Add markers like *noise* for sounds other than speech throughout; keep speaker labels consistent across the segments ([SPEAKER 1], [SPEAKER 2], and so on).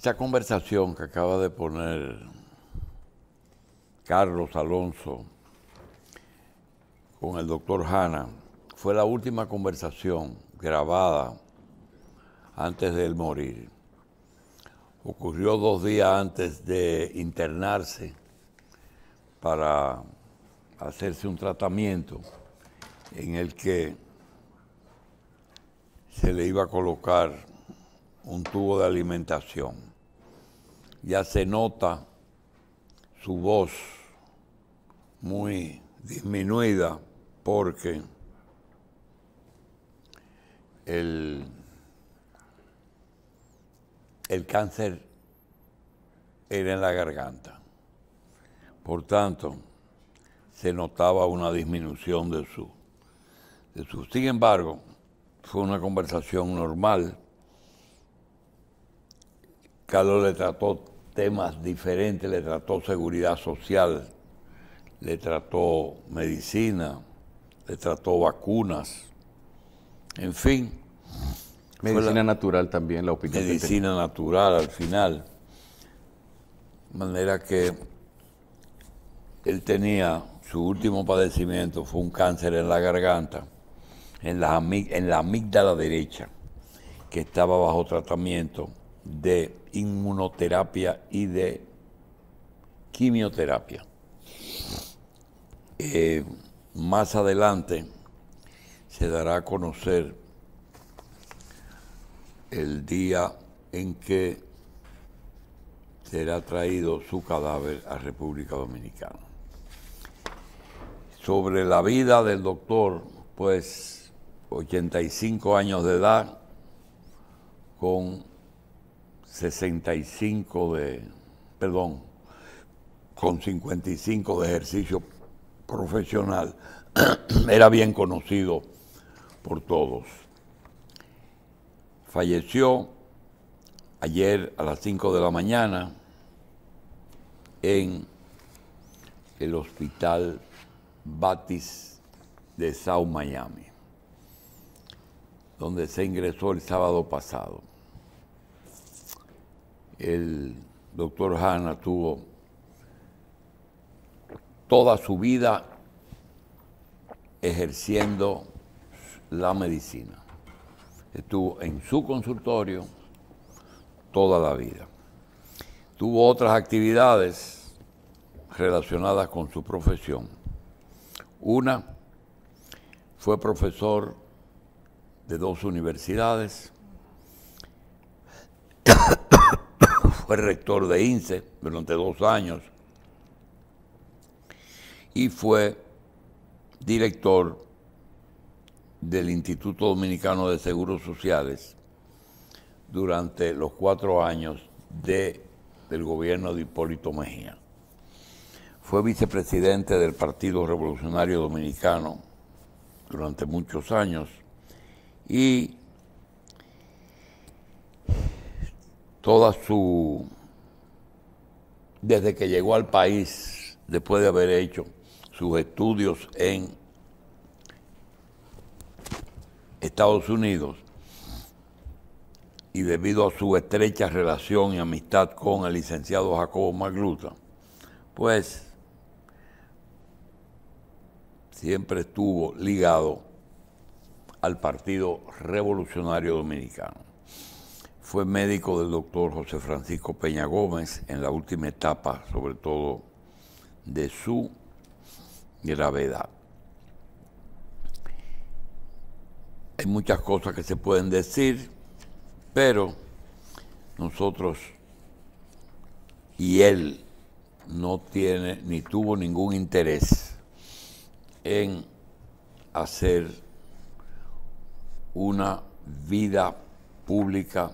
[SPEAKER 1] Esta conversación que acaba de poner Carlos Alonso con el doctor Hanna fue la última conversación grabada antes de él morir. Ocurrió dos días antes de internarse para hacerse un tratamiento en el que se le iba a colocar un tubo de alimentación ya se nota su voz muy disminuida porque el, el cáncer era en la garganta. Por tanto, se notaba una disminución de su, de su. Sin embargo, fue una conversación normal. Carlos le trató temas diferentes, le trató seguridad social, le trató medicina, le trató vacunas, en fin. Medicina natural también, la opinión. Medicina natural al final. De manera que él tenía, su último padecimiento fue un cáncer en la garganta, en la, en la amígdala derecha, que estaba bajo tratamiento de inmunoterapia y de quimioterapia. Eh, más adelante se dará a conocer el día en que será traído su cadáver a República Dominicana. Sobre la vida del doctor, pues 85 años de edad, con 65 de, perdón, con 55 de ejercicio profesional, *clears throat* era bien conocido por todos. Falleció ayer a las 5 de la mañana en el hospital Batis de South Miami, donde se ingresó el sábado pasado. El doctor Hanna tuvo toda su vida ejerciendo la medicina. Estuvo en su consultorio toda la vida. Tuvo otras actividades relacionadas con su profesión. Una fue profesor de dos universidades fue rector de INCE durante dos años y fue director del Instituto Dominicano de Seguros Sociales durante los cuatro años de, del gobierno de Hipólito Mejía. Fue vicepresidente del Partido Revolucionario Dominicano durante muchos años y toda su, desde que llegó al país, después de haber hecho sus estudios en Estados Unidos, y debido a su estrecha relación y amistad con el licenciado Jacobo Magluta, pues siempre estuvo ligado al Partido Revolucionario Dominicano. Fue médico del doctor José Francisco Peña Gómez en la última etapa, sobre todo, de su gravedad. Hay muchas cosas que se pueden decir, pero nosotros y él no tiene ni tuvo ningún interés en hacer una vida pública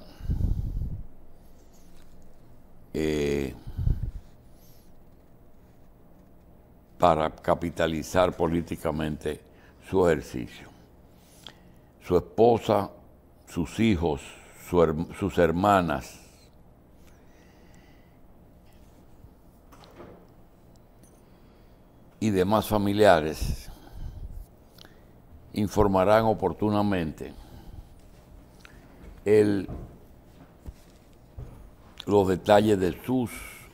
[SPEAKER 1] eh, para capitalizar políticamente su ejercicio. Su esposa, sus hijos, sus hermanas. y demás familiares informarán oportunamente el los detalles de sus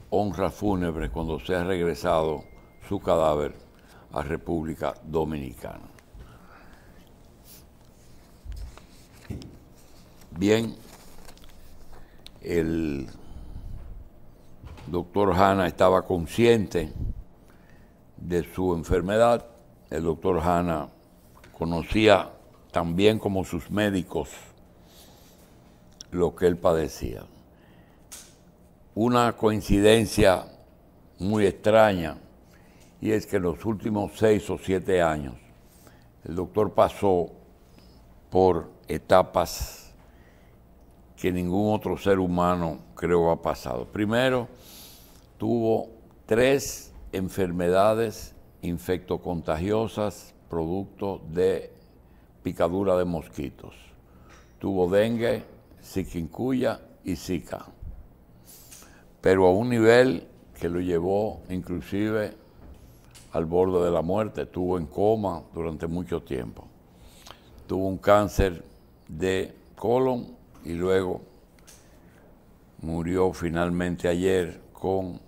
[SPEAKER 1] honras fúnebres cuando se ha regresado su cadáver a República Dominicana. Bien, el doctor Hanna estaba consciente de su enfermedad. El doctor Hanna conocía también como sus médicos lo que él padecía una coincidencia muy extraña y es que en los últimos seis o siete años el doctor pasó por etapas que ningún otro ser humano creo ha pasado. Primero, tuvo tres enfermedades infectocontagiosas producto de picadura de mosquitos. Tuvo dengue, siquincuya y zika pero a un nivel que lo llevó inclusive al borde de la muerte, estuvo en coma durante mucho tiempo. Tuvo un cáncer de colon y luego murió finalmente ayer con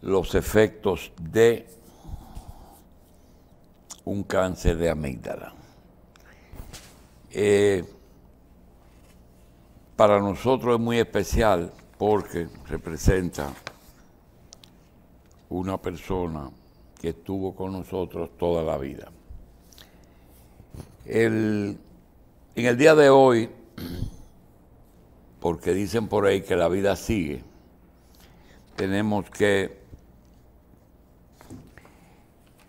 [SPEAKER 1] los efectos de un cáncer de amígdala. Eh, para nosotros es muy especial porque representa una persona que estuvo con nosotros toda la vida. en el día de hoy, porque dicen por ahí que la vida sigue, tenemos que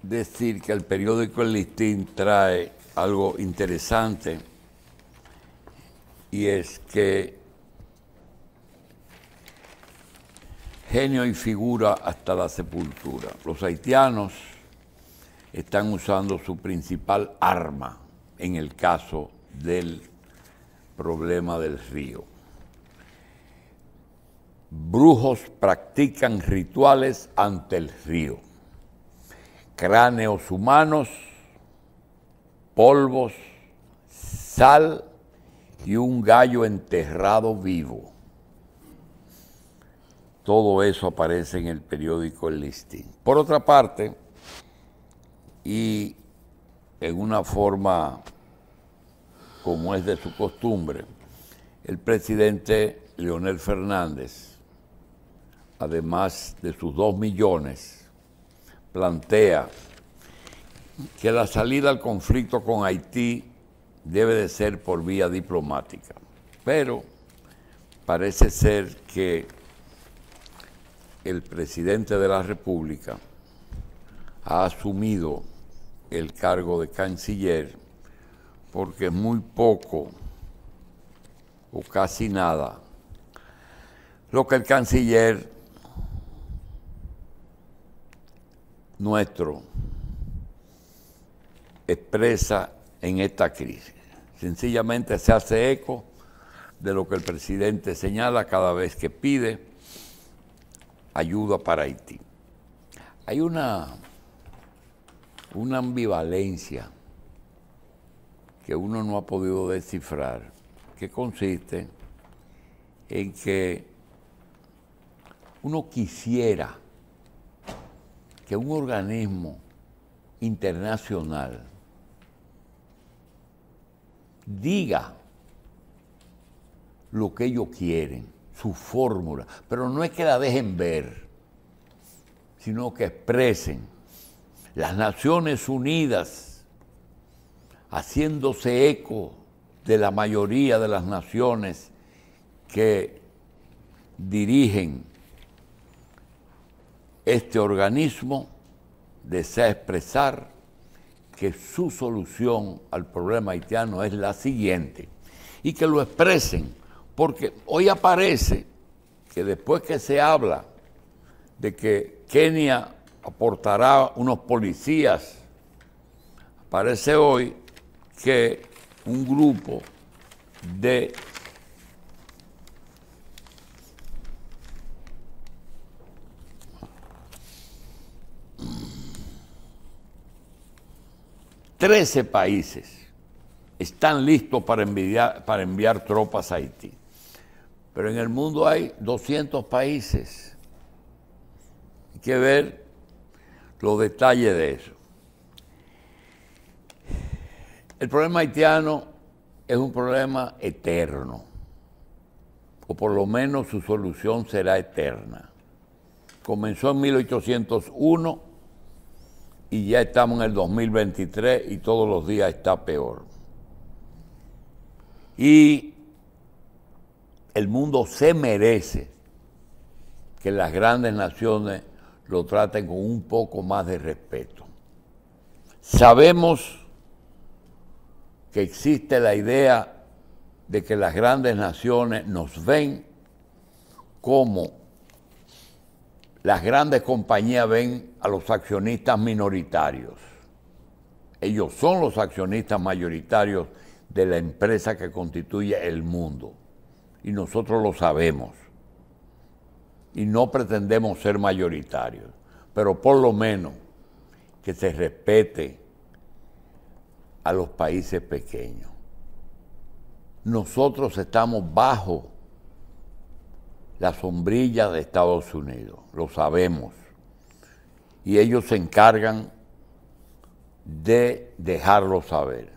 [SPEAKER 1] decir que el periódico El Listín trae algo interesante y es que genio y figura hasta la sepultura. Los haitianos están usando su principal arma en el caso del problema del río. Brujos practican rituales ante el río. Cráneos humanos, polvos, sal y un gallo enterrado vivo. Todo eso aparece en el periódico El Listín. Por otra parte, y en una forma como es de su costumbre, el presidente Leonel Fernández, además de sus dos millones, plantea que la salida al conflicto con Haití debe de ser por vía diplomática. Pero parece ser que el presidente de la República ha asumido el cargo de canciller porque es muy poco o casi nada lo que el canciller nuestro expresa en esta crisis. Sencillamente se hace eco de lo que el presidente señala cada vez que pide ayuda para Haití. Hay una, una ambivalencia que uno no ha podido descifrar, que consiste en que uno quisiera que un organismo internacional diga lo que ellos quieren, su fórmula, pero no es que la dejen ver, sino que expresen. Las Naciones Unidas, haciéndose eco de la mayoría de las naciones que dirigen este organismo, desea expresar que su solución al problema haitiano es la siguiente y que lo expresen porque hoy aparece que después que se habla de que Kenia aportará unos policías, aparece hoy que un grupo de Trece países están listos para enviar, para enviar tropas a Haití. Pero en el mundo hay 200 países. Hay que ver los detalles de eso. El problema haitiano es un problema eterno, o por lo menos su solución será eterna. Comenzó en 1801 y ya estamos en el 2023 y todos los días está peor. Y el mundo se merece que las grandes naciones lo traten con un poco más de respeto. Sabemos que existe la idea de que las grandes naciones nos ven como las grandes compañías ven a los accionistas minoritarios. Ellos son los accionistas mayoritarios de la empresa que constituye el mundo y nosotros lo sabemos. Y no pretendemos ser mayoritarios, pero por lo menos que se respete a los países pequeños. Nosotros estamos bajo la sombrilla de Estados Unidos, lo sabemos. Y ellos se encargan de dejarlo saber.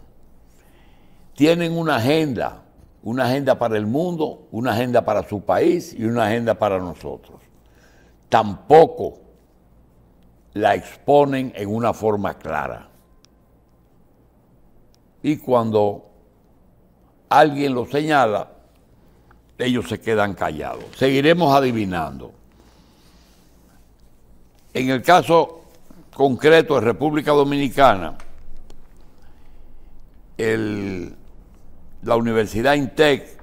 [SPEAKER 1] Tienen una agenda una agenda para el mundo, una agenda para su país y una agenda para nosotros. Tampoco la exponen en una forma clara. Y cuando alguien lo señala, ellos se quedan callados. Seguiremos adivinando. En el caso concreto de República Dominicana, el la Universidad INTEC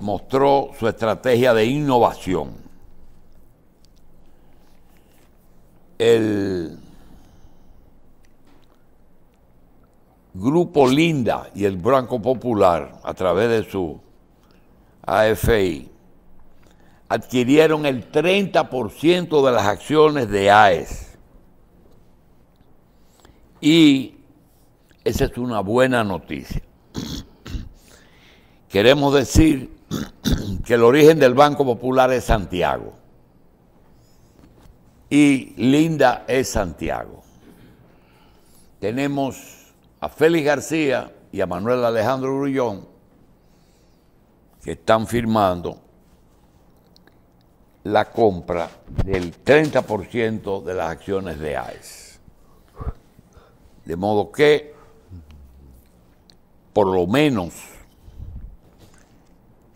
[SPEAKER 1] mostró su estrategia de innovación. El Grupo Linda y el Banco Popular, a través de su AFI, adquirieron el 30% de las acciones de AES. Y esa es una buena noticia queremos decir *clears throat* que el origen del Banco Popular es Santiago y Linda es Santiago. Tenemos a Félix García y a Manuel Alejandro Grullón que están firmando la compra del 30% de las acciones de AES. De modo que, por lo menos,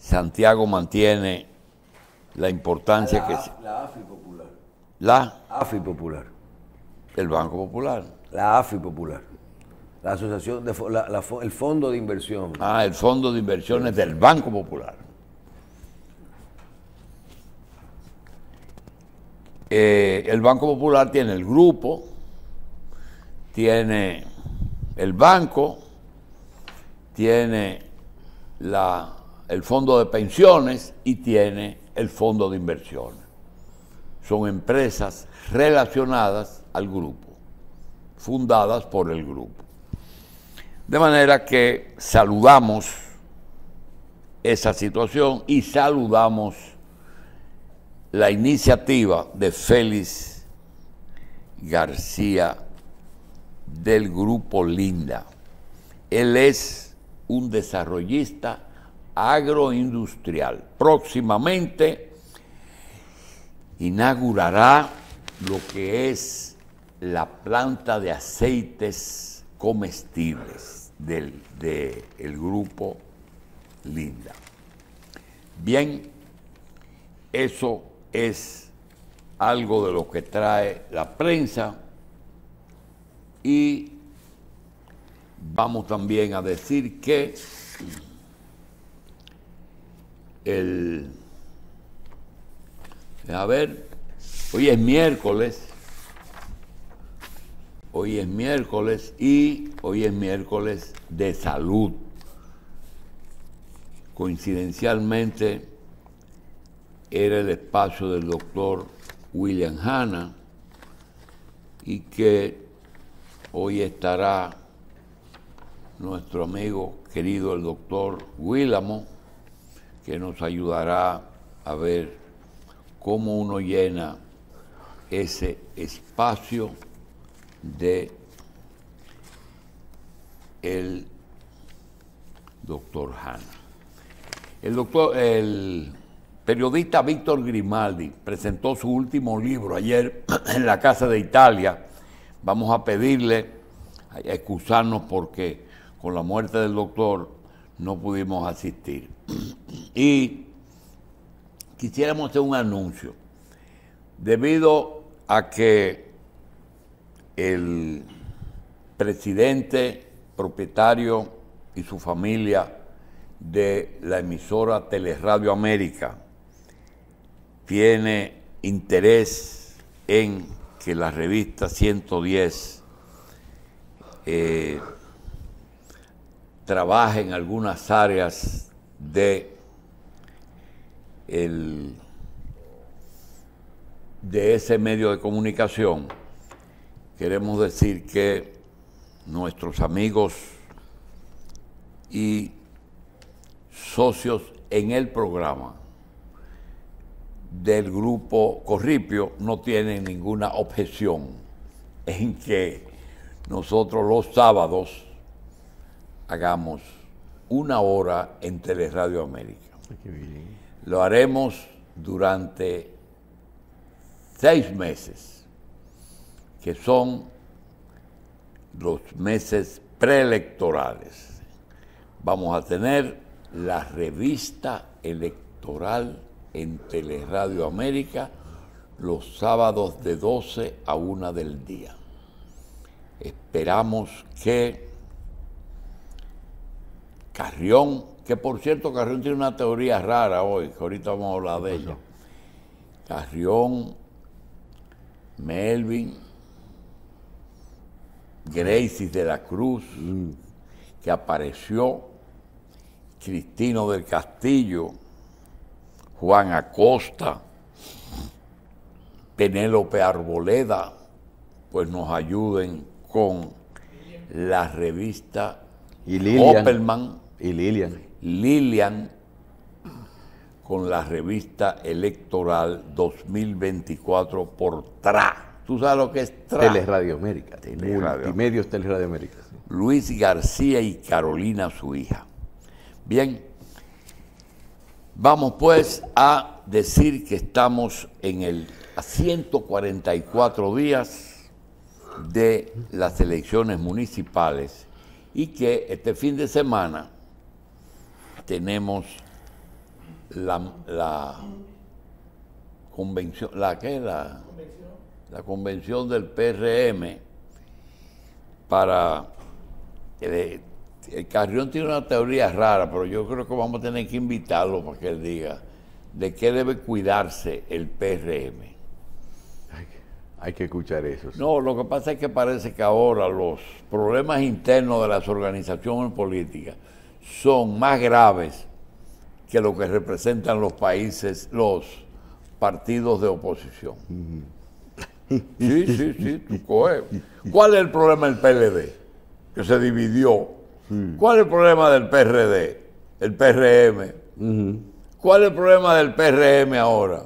[SPEAKER 1] Santiago mantiene la importancia que... La AFI Popular. La AFI Popular. El Banco Popular. La AFI Popular. La Asociación de el Fondo de Inversión. Ah, el Fondo de Inversiones del Banco Popular. Eh, el Banco Popular tiene el grupo, tiene el banco, tiene la el fondo de pensiones y tiene el fondo de inversiones. Son empresas relacionadas al grupo, fundadas por el grupo. De manera que saludamos esa situación y saludamos la iniciativa de Félix García del grupo Linda. Él es un desarrollista agroindustrial. Próximamente inaugurará lo que es la planta de aceites comestibles del de grupo Linda. Bien, eso es algo de lo que trae la prensa y vamos también a decir que el. A ver, hoy es miércoles. Hoy es miércoles y hoy es miércoles de salud. Coincidencialmente era el espacio del doctor William Hanna y que hoy estará nuestro amigo querido el doctor William que nos ayudará a ver cómo uno llena ese espacio de el doctor Hanna. El, doctor, el periodista Víctor Grimaldi presentó su último libro ayer *clears throat* en la Casa de Italia. Vamos a pedirle, a excusarnos porque con la muerte del doctor no pudimos asistir. *clears throat* Y quisiéramos hacer un anuncio. Debido a que el presidente, propietario y su familia de la emisora Teleradio América tiene interés en que la revista 110 eh, trabaje en algunas áreas de de ese medio de comunicación, queremos decir que nuestros amigos y socios en el programa del grupo Corripio no tienen ninguna objeción en que nosotros los sábados hagamos una hora en Teleradio América. Lo haremos durante seis meses, que son los meses preelectorales. Vamos a tener la revista electoral en Teleradio América los sábados de 12 a 1 del día. Esperamos que Carrión que por cierto Carrión tiene una teoría rara hoy, que ahorita vamos a hablar de ella. Carrión, Melvin, Gracie de la Cruz, mm. que apareció, Cristino del Castillo, Juan Acosta, Penélope Arboleda, pues nos ayuden con la revista y Y Lilian. Lilian con la revista electoral 2024 por TRA. ¿Tú sabes lo que es TRA? Teleradio América. medios Multimedios Teleradio América. Luis García y Carolina, su hija. Bien, vamos pues a decir que estamos en el 144 días de las elecciones municipales y que este fin de semana tenemos la, convención, ¿la La, convención del PRM para... El, Carrión tiene una teoría rara, pero yo creo que vamos a tener que invitarlo para que él diga de qué debe cuidarse el PRM. Hay que, escuchar eso. No, lo que pasa es que parece que ahora los problemas internos de las organizaciones políticas son más graves que lo que representan los países, los partidos de oposición. Sí, sí, sí, tú coges. ¿Cuál es el problema del PLD? Que se dividió. ¿Cuál es el problema del PRD? El PRM. ¿Cuál es el problema del PRM ahora?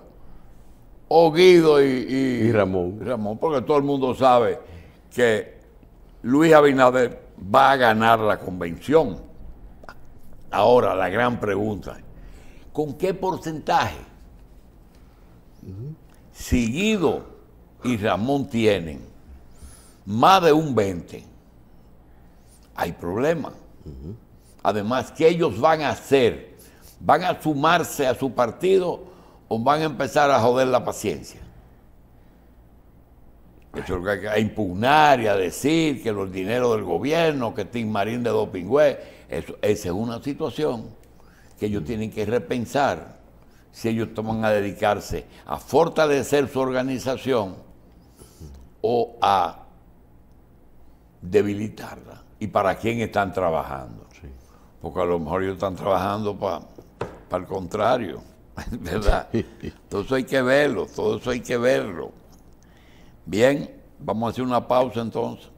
[SPEAKER 1] O oh, Guido y, Ramón. Ramón, porque todo el mundo sabe que Luis Abinader va a ganar la convención. Ahora, la gran pregunta, ¿con qué porcentaje? Seguido y Ramón tienen más de un 20. Hay problema. Además, ¿qué ellos van a hacer? ¿Van a sumarse a su partido o van a empezar a joder la paciencia? que hay que a impugnar y a decir que los dineros del gobierno, que Tim Marín de Dopingüe esa es una situación que ellos mm. tienen que repensar si ellos toman a dedicarse a fortalecer su organización o a debilitarla. ¿Y para quién están trabajando? Porque a lo mejor ellos están trabajando para el contrario, *laughs* ¿verdad? todo eso hay que verlo, todo eso hay que verlo. Bien, vamos a hacer una pausa entonces.